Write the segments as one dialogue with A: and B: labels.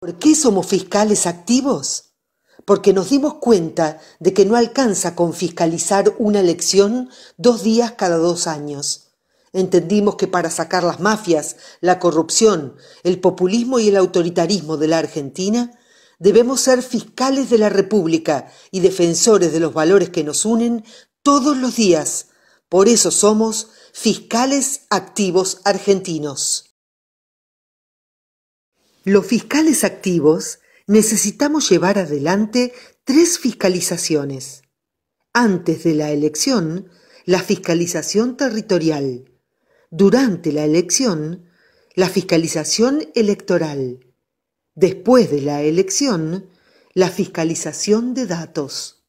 A: ¿Por qué somos fiscales activos? Porque nos dimos cuenta de que no alcanza con fiscalizar una elección dos días cada dos años. Entendimos que para sacar las mafias, la corrupción, el populismo y el autoritarismo de la Argentina, debemos ser fiscales de la República y defensores de los valores que nos unen todos los días. Por eso somos fiscales activos argentinos. Los fiscales activos necesitamos llevar adelante tres fiscalizaciones. Antes de la elección, la fiscalización territorial. Durante la elección, la fiscalización electoral. Después de la elección, la fiscalización de datos.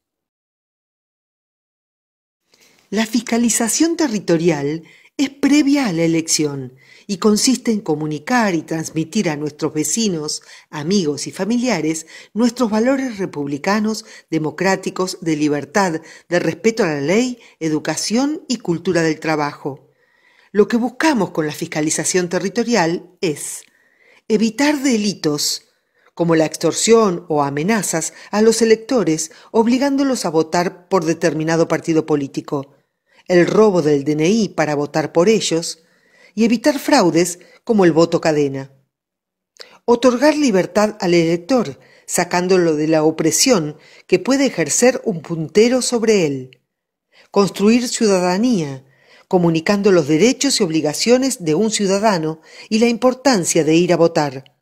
A: La fiscalización territorial es previa a la elección y consiste en comunicar y transmitir a nuestros vecinos, amigos y familiares nuestros valores republicanos, democráticos, de libertad, de respeto a la ley, educación y cultura del trabajo. Lo que buscamos con la fiscalización territorial es evitar delitos como la extorsión o amenazas a los electores obligándolos a votar por determinado partido político, el robo del DNI para votar por ellos, y evitar fraudes como el voto cadena. Otorgar libertad al elector, sacándolo de la opresión que puede ejercer un puntero sobre él. Construir ciudadanía, comunicando los derechos y obligaciones de un ciudadano y la importancia de ir a votar.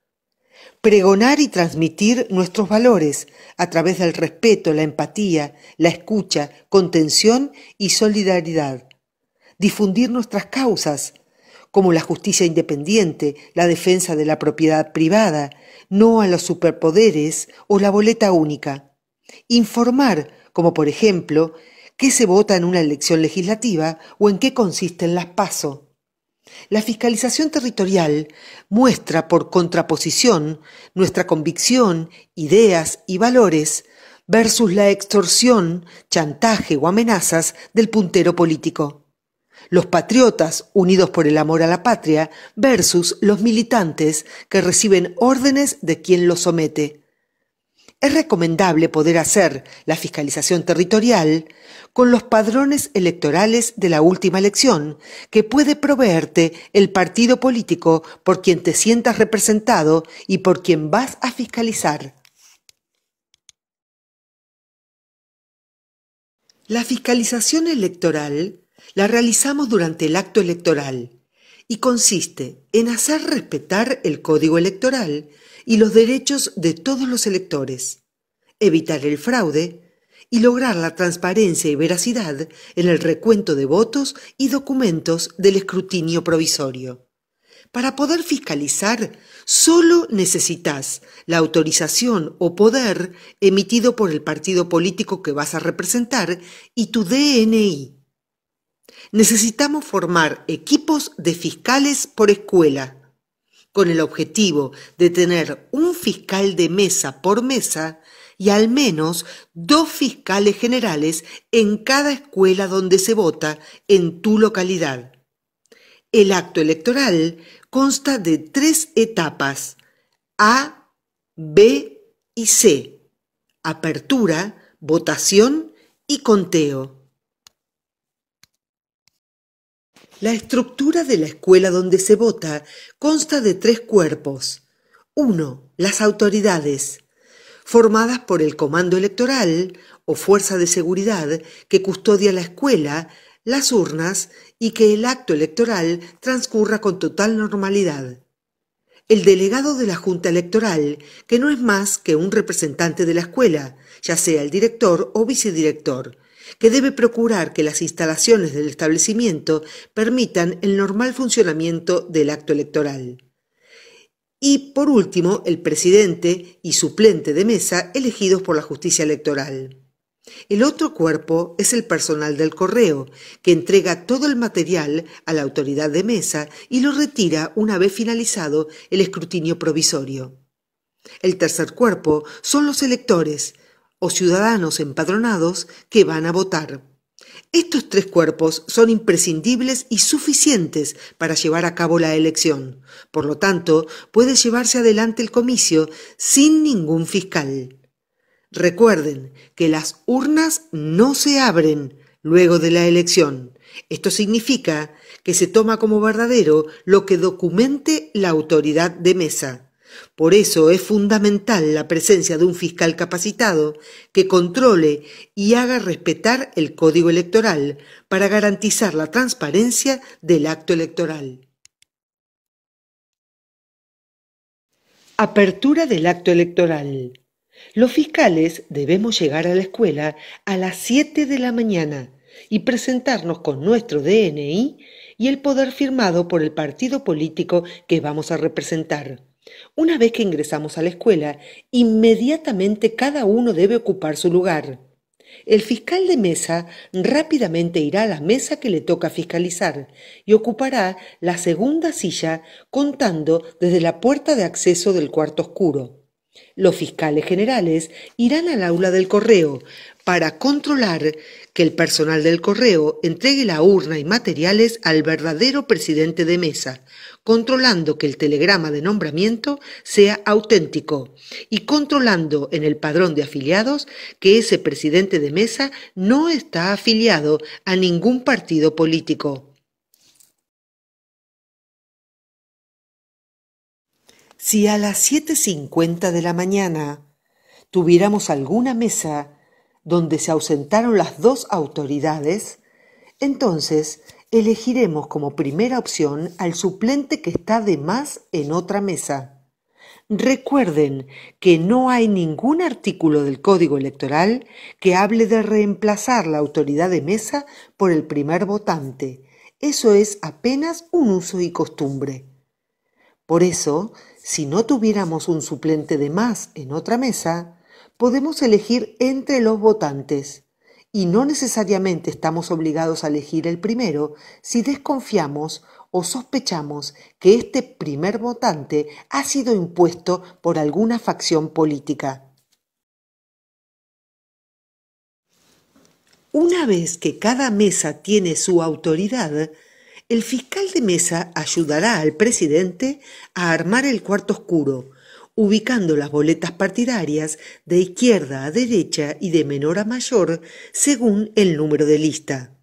A: Pregonar y transmitir nuestros valores a través del respeto, la empatía, la escucha, contención y solidaridad. Difundir nuestras causas, como la justicia independiente, la defensa de la propiedad privada, no a los superpoderes o la boleta única. Informar, como por ejemplo, qué se vota en una elección legislativa o en qué consisten las PASO. La fiscalización territorial muestra por contraposición nuestra convicción, ideas y valores versus la extorsión, chantaje o amenazas del puntero político los patriotas unidos por el amor a la patria versus los militantes que reciben órdenes de quien los somete. Es recomendable poder hacer la fiscalización territorial con los padrones electorales de la última elección que puede proveerte el partido político por quien te sientas representado y por quien vas a fiscalizar. La fiscalización electoral la realizamos durante el acto electoral y consiste en hacer respetar el código electoral y los derechos de todos los electores, evitar el fraude y lograr la transparencia y veracidad en el recuento de votos y documentos del escrutinio provisorio. Para poder fiscalizar, solo necesitas la autorización o poder emitido por el partido político que vas a representar y tu DNI necesitamos formar equipos de fiscales por escuela, con el objetivo de tener un fiscal de mesa por mesa y al menos dos fiscales generales en cada escuela donde se vota en tu localidad. El acto electoral consta de tres etapas, A, B y C, apertura, votación y conteo. La estructura de la escuela donde se vota consta de tres cuerpos. Uno, las autoridades, formadas por el Comando Electoral o Fuerza de Seguridad que custodia la escuela, las urnas y que el acto electoral transcurra con total normalidad. El delegado de la Junta Electoral, que no es más que un representante de la escuela, ya sea el director o vicedirector, que debe procurar que las instalaciones del establecimiento permitan el normal funcionamiento del acto electoral. Y, por último, el presidente y suplente de mesa elegidos por la justicia electoral. El otro cuerpo es el personal del correo, que entrega todo el material a la autoridad de mesa y lo retira una vez finalizado el escrutinio provisorio. El tercer cuerpo son los electores, o ciudadanos empadronados que van a votar. Estos tres cuerpos son imprescindibles y suficientes para llevar a cabo la elección. Por lo tanto, puede llevarse adelante el comicio sin ningún fiscal. Recuerden que las urnas no se abren luego de la elección. Esto significa que se toma como verdadero lo que documente la autoridad de mesa. Por eso es fundamental la presencia de un fiscal capacitado que controle y haga respetar el código electoral para garantizar la transparencia del acto electoral. Apertura del acto electoral. Los fiscales debemos llegar a la escuela a las 7 de la mañana y presentarnos con nuestro DNI y el poder firmado por el partido político que vamos a representar. Una vez que ingresamos a la escuela, inmediatamente cada uno debe ocupar su lugar. El fiscal de mesa rápidamente irá a la mesa que le toca fiscalizar y ocupará la segunda silla contando desde la puerta de acceso del cuarto oscuro. Los fiscales generales irán al aula del correo para controlar que el personal del correo entregue la urna y materiales al verdadero presidente de mesa, controlando que el telegrama de nombramiento sea auténtico y controlando en el padrón de afiliados que ese presidente de mesa no está afiliado a ningún partido político. Si a las 7.50 de la mañana tuviéramos alguna mesa donde se ausentaron las dos autoridades, entonces elegiremos como primera opción al suplente que está de más en otra mesa. Recuerden que no hay ningún artículo del Código Electoral que hable de reemplazar la autoridad de mesa por el primer votante. Eso es apenas un uso y costumbre. Por eso, si no tuviéramos un suplente de más en otra mesa, podemos elegir entre los votantes y no necesariamente estamos obligados a elegir el primero si desconfiamos o sospechamos que este primer votante ha sido impuesto por alguna facción política. Una vez que cada mesa tiene su autoridad, el fiscal de mesa ayudará al presidente a armar el cuarto oscuro, ubicando las boletas partidarias de izquierda a derecha y de menor a mayor según el número de lista.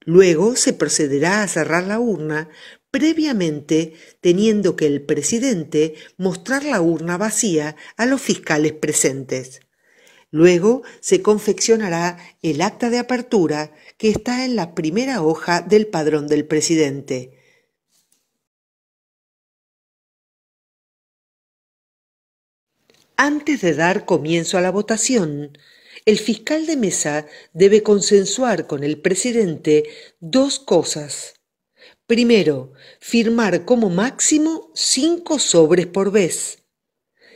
A: Luego se procederá a cerrar la urna previamente teniendo que el presidente mostrar la urna vacía a los fiscales presentes. Luego se confeccionará el acta de apertura que está en la primera hoja del padrón del presidente Antes de dar comienzo a la votación, el fiscal de mesa debe consensuar con el presidente dos cosas. Primero, firmar como máximo cinco sobres por vez.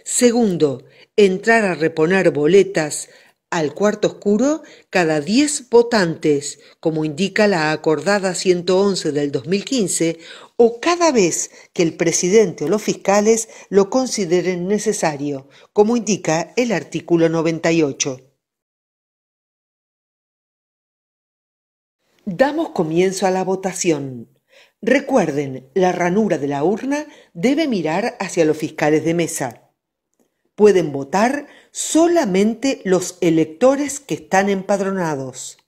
A: Segundo, entrar a reponer boletas al cuarto oscuro cada 10 votantes, como indica la acordada 111 del 2015, o cada vez que el presidente o los fiscales lo consideren necesario, como indica el artículo 98. Damos comienzo a la votación. Recuerden, la ranura de la urna debe mirar hacia los fiscales de mesa pueden votar solamente los electores que están empadronados.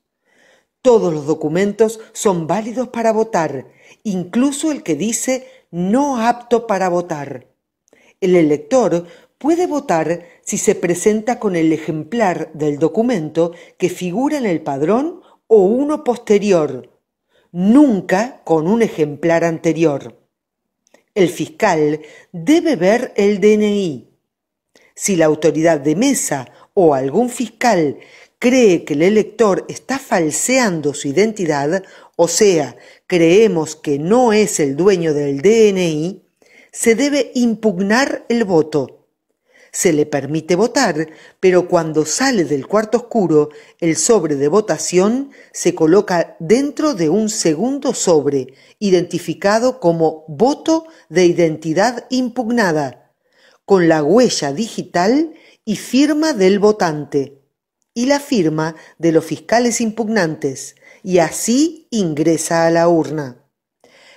A: Todos los documentos son válidos para votar, incluso el que dice no apto para votar. El elector puede votar si se presenta con el ejemplar del documento que figura en el padrón o uno posterior, nunca con un ejemplar anterior. El fiscal debe ver el DNI si la autoridad de mesa o algún fiscal cree que el elector está falseando su identidad, o sea, creemos que no es el dueño del DNI, se debe impugnar el voto. Se le permite votar, pero cuando sale del cuarto oscuro, el sobre de votación se coloca dentro de un segundo sobre, identificado como voto de identidad impugnada con la huella digital y firma del votante y la firma de los fiscales impugnantes, y así ingresa a la urna.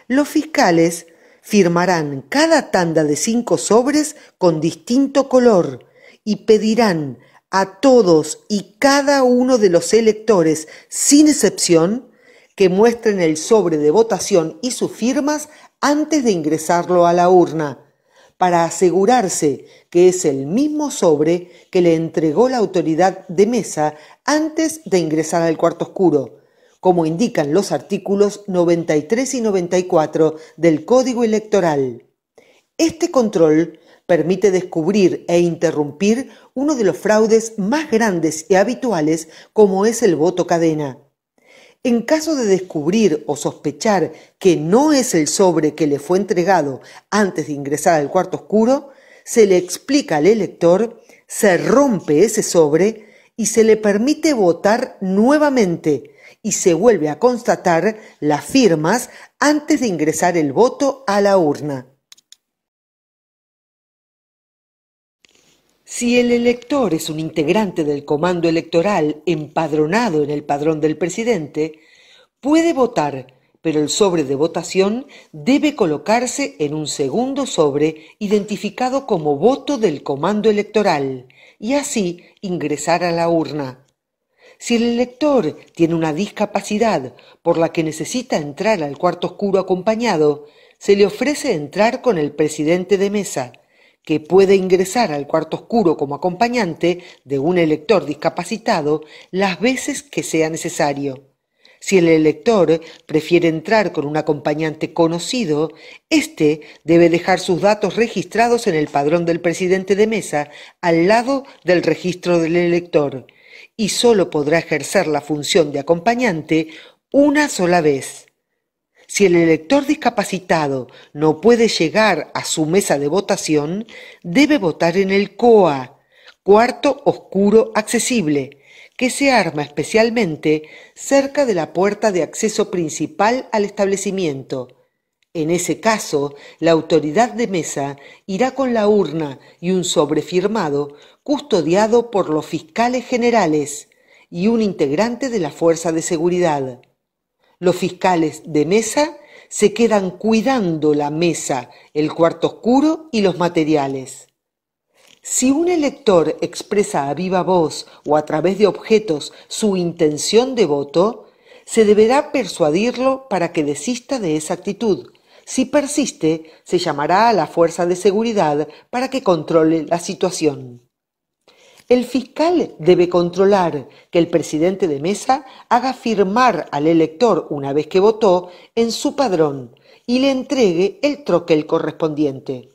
A: Los fiscales firmarán cada tanda de cinco sobres con distinto color y pedirán a todos y cada uno de los electores, sin excepción, que muestren el sobre de votación y sus firmas antes de ingresarlo a la urna para asegurarse que es el mismo sobre que le entregó la autoridad de mesa antes de ingresar al cuarto oscuro, como indican los artículos 93 y 94 del Código Electoral. Este control permite descubrir e interrumpir uno de los fraudes más grandes y habituales como es el voto cadena. En caso de descubrir o sospechar que no es el sobre que le fue entregado antes de ingresar al cuarto oscuro, se le explica al elector, se rompe ese sobre y se le permite votar nuevamente y se vuelve a constatar las firmas antes de ingresar el voto a la urna. Si el elector es un integrante del comando electoral empadronado en el padrón del presidente, puede votar, pero el sobre de votación debe colocarse en un segundo sobre identificado como voto del comando electoral y así ingresar a la urna. Si el elector tiene una discapacidad por la que necesita entrar al cuarto oscuro acompañado, se le ofrece entrar con el presidente de mesa que puede ingresar al cuarto oscuro como acompañante de un elector discapacitado las veces que sea necesario. Si el elector prefiere entrar con un acompañante conocido, éste debe dejar sus datos registrados en el padrón del presidente de mesa al lado del registro del elector y sólo podrá ejercer la función de acompañante una sola vez. Si el elector discapacitado no puede llegar a su mesa de votación, debe votar en el COA, cuarto oscuro accesible, que se arma especialmente cerca de la puerta de acceso principal al establecimiento. En ese caso, la autoridad de mesa irá con la urna y un sobre firmado custodiado por los fiscales generales y un integrante de la fuerza de seguridad los fiscales de mesa se quedan cuidando la mesa, el cuarto oscuro y los materiales. Si un elector expresa a viva voz o a través de objetos su intención de voto, se deberá persuadirlo para que desista de esa actitud. Si persiste, se llamará a la fuerza de seguridad para que controle la situación. El fiscal debe controlar que el presidente de mesa haga firmar al elector una vez que votó en su padrón y le entregue el troquel correspondiente.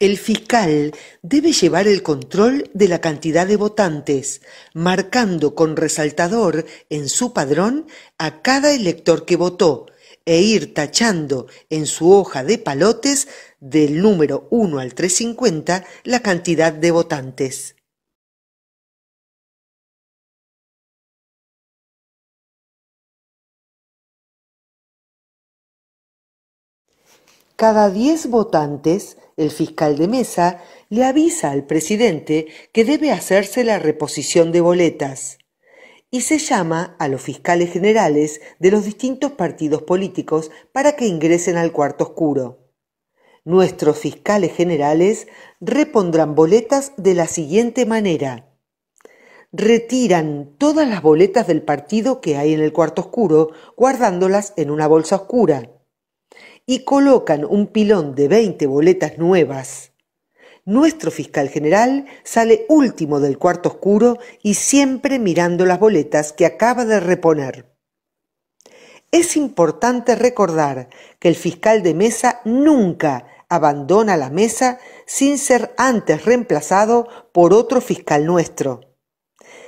A: El fiscal debe llevar el control de la cantidad de votantes, marcando con resaltador en su padrón a cada elector que votó, e ir tachando en su hoja de palotes del número 1 al 350 la cantidad de votantes. Cada 10 votantes, el fiscal de mesa le avisa al presidente que debe hacerse la reposición de boletas y se llama a los fiscales generales de los distintos partidos políticos para que ingresen al cuarto oscuro. Nuestros fiscales generales repondrán boletas de la siguiente manera. Retiran todas las boletas del partido que hay en el cuarto oscuro, guardándolas en una bolsa oscura. Y colocan un pilón de 20 boletas nuevas nuestro fiscal general sale último del cuarto oscuro y siempre mirando las boletas que acaba de reponer. Es importante recordar que el fiscal de mesa nunca abandona la mesa sin ser antes reemplazado por otro fiscal nuestro.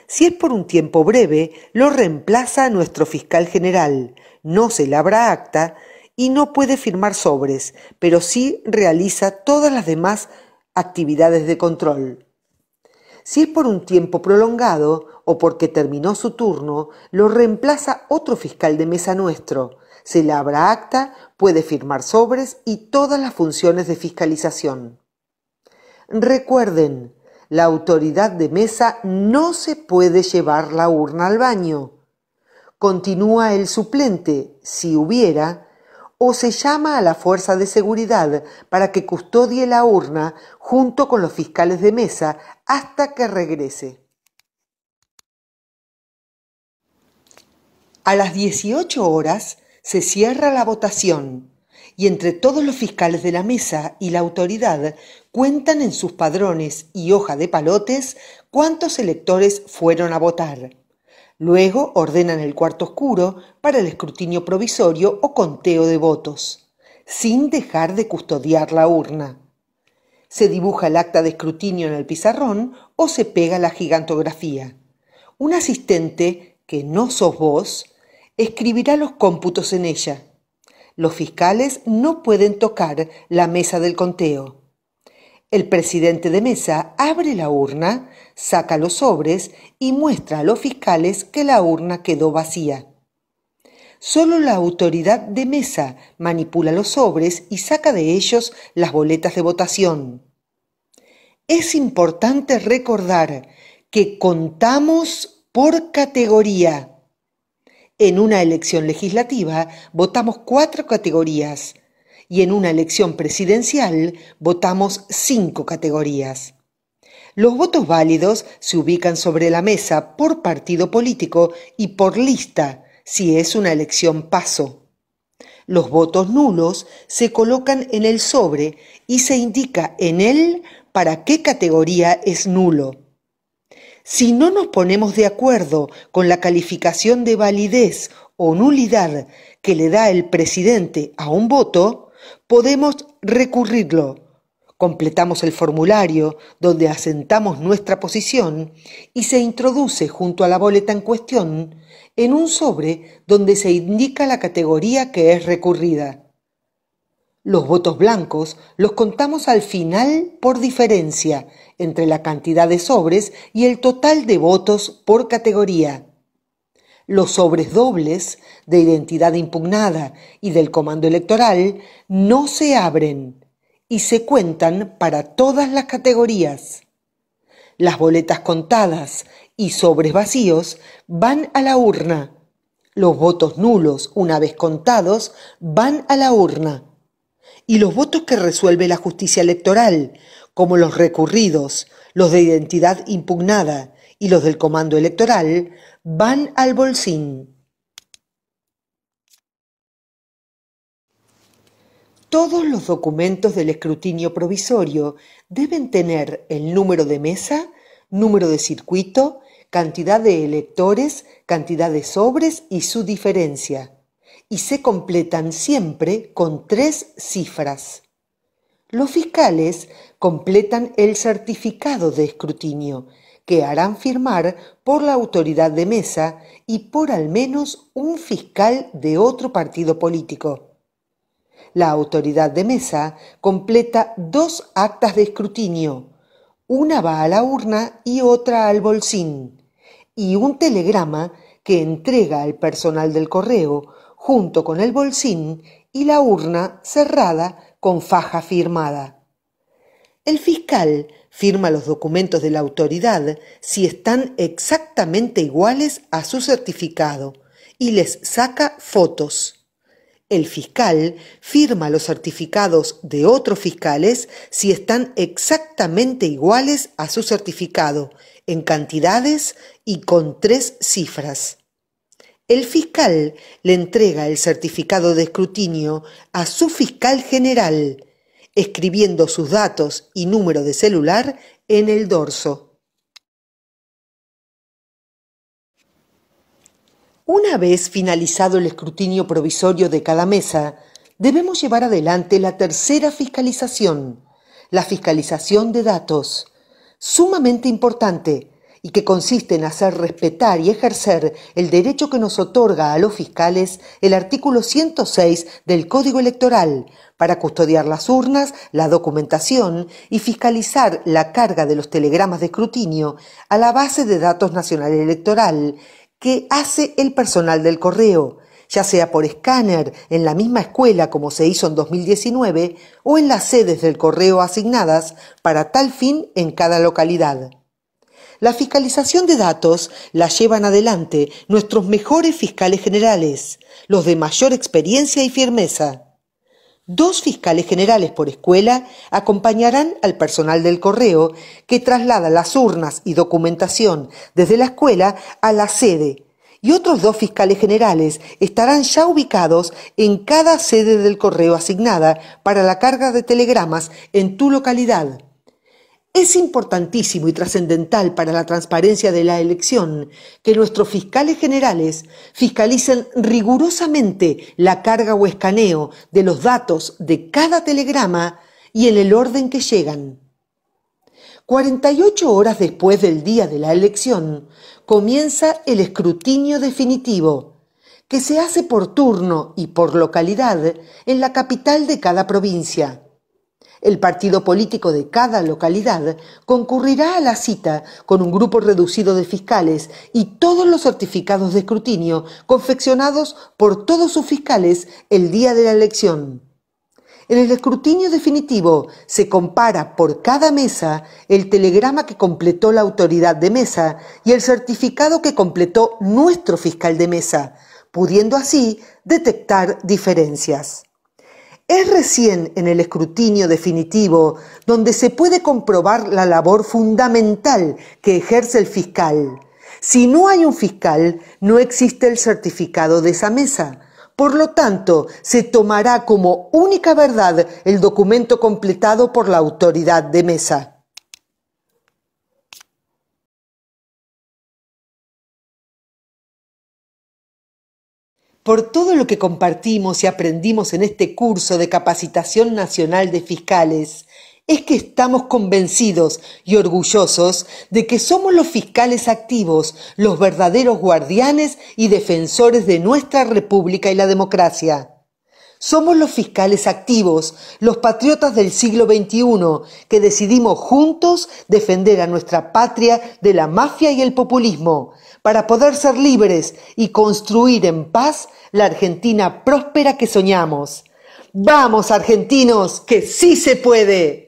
A: Si es por un tiempo breve, lo reemplaza nuestro fiscal general, no se labra acta y no puede firmar sobres, pero sí realiza todas las demás actividades de control. Si es por un tiempo prolongado o porque terminó su turno, lo reemplaza otro fiscal de mesa nuestro. Se abra acta, puede firmar sobres y todas las funciones de fiscalización. Recuerden, la autoridad de mesa no se puede llevar la urna al baño. Continúa el suplente, si hubiera, o se llama a la fuerza de seguridad para que custodie la urna junto con los fiscales de mesa hasta que regrese. A las 18 horas se cierra la votación y entre todos los fiscales de la mesa y la autoridad cuentan en sus padrones y hoja de palotes cuántos electores fueron a votar. Luego ordenan el cuarto oscuro para el escrutinio provisorio o conteo de votos, sin dejar de custodiar la urna. Se dibuja el acta de escrutinio en el pizarrón o se pega la gigantografía. Un asistente, que no sos vos, escribirá los cómputos en ella. Los fiscales no pueden tocar la mesa del conteo. El presidente de mesa abre la urna, saca los sobres y muestra a los fiscales que la urna quedó vacía. Solo la autoridad de mesa manipula los sobres y saca de ellos las boletas de votación. Es importante recordar que contamos por categoría. En una elección legislativa votamos cuatro categorías, y en una elección presidencial votamos cinco categorías. Los votos válidos se ubican sobre la mesa por partido político y por lista, si es una elección paso. Los votos nulos se colocan en el sobre y se indica en él para qué categoría es nulo. Si no nos ponemos de acuerdo con la calificación de validez o nulidad que le da el presidente a un voto, podemos recurrirlo. Completamos el formulario donde asentamos nuestra posición y se introduce junto a la boleta en cuestión en un sobre donde se indica la categoría que es recurrida. Los votos blancos los contamos al final por diferencia entre la cantidad de sobres y el total de votos por categoría los sobres dobles de identidad impugnada y del comando electoral no se abren y se cuentan para todas las categorías. Las boletas contadas y sobres vacíos van a la urna. Los votos nulos, una vez contados, van a la urna. Y los votos que resuelve la justicia electoral, como los recurridos, los de identidad impugnada y los del comando electoral van al bolsín. Todos los documentos del escrutinio provisorio deben tener el número de mesa, número de circuito, cantidad de electores, cantidad de sobres y su diferencia. Y se completan siempre con tres cifras. Los fiscales completan el certificado de escrutinio, que harán firmar por la autoridad de mesa y por al menos un fiscal de otro partido político. La autoridad de mesa completa dos actas de escrutinio. Una va a la urna y otra al bolsín. Y un telegrama que entrega al personal del correo junto con el bolsín y la urna cerrada con faja firmada. El fiscal Firma los documentos de la autoridad si están exactamente iguales a su certificado y les saca fotos. El fiscal firma los certificados de otros fiscales si están exactamente iguales a su certificado, en cantidades y con tres cifras. El fiscal le entrega el certificado de escrutinio a su fiscal general escribiendo sus datos y número de celular en el dorso. Una vez finalizado el escrutinio provisorio de cada mesa, debemos llevar adelante la tercera fiscalización, la fiscalización de datos, sumamente importante, y que consiste en hacer respetar y ejercer el derecho que nos otorga a los fiscales el artículo 106 del Código Electoral para custodiar las urnas, la documentación y fiscalizar la carga de los telegramas de escrutinio a la base de datos nacional electoral que hace el personal del correo ya sea por escáner en la misma escuela como se hizo en 2019 o en las sedes del correo asignadas para tal fin en cada localidad. La fiscalización de datos la llevan adelante nuestros mejores fiscales generales, los de mayor experiencia y firmeza. Dos fiscales generales por escuela acompañarán al personal del correo que traslada las urnas y documentación desde la escuela a la sede y otros dos fiscales generales estarán ya ubicados en cada sede del correo asignada para la carga de telegramas en tu localidad. Es importantísimo y trascendental para la transparencia de la elección que nuestros fiscales generales fiscalicen rigurosamente la carga o escaneo de los datos de cada telegrama y en el orden que llegan. 48 horas después del día de la elección comienza el escrutinio definitivo, que se hace por turno y por localidad en la capital de cada provincia el partido político de cada localidad concurrirá a la cita con un grupo reducido de fiscales y todos los certificados de escrutinio confeccionados por todos sus fiscales el día de la elección. En el escrutinio definitivo se compara por cada mesa el telegrama que completó la autoridad de mesa y el certificado que completó nuestro fiscal de mesa, pudiendo así detectar diferencias. Es recién en el escrutinio definitivo donde se puede comprobar la labor fundamental que ejerce el fiscal. Si no hay un fiscal, no existe el certificado de esa mesa. Por lo tanto, se tomará como única verdad el documento completado por la autoridad de mesa. por todo lo que compartimos y aprendimos en este curso de capacitación nacional de fiscales, es que estamos convencidos y orgullosos de que somos los fiscales activos, los verdaderos guardianes y defensores de nuestra República y la democracia. Somos los fiscales activos, los patriotas del siglo XXI, que decidimos juntos defender a nuestra patria de la mafia y el populismo, para poder ser libres y construir en paz la Argentina próspera que soñamos. Vamos, argentinos, que sí se puede.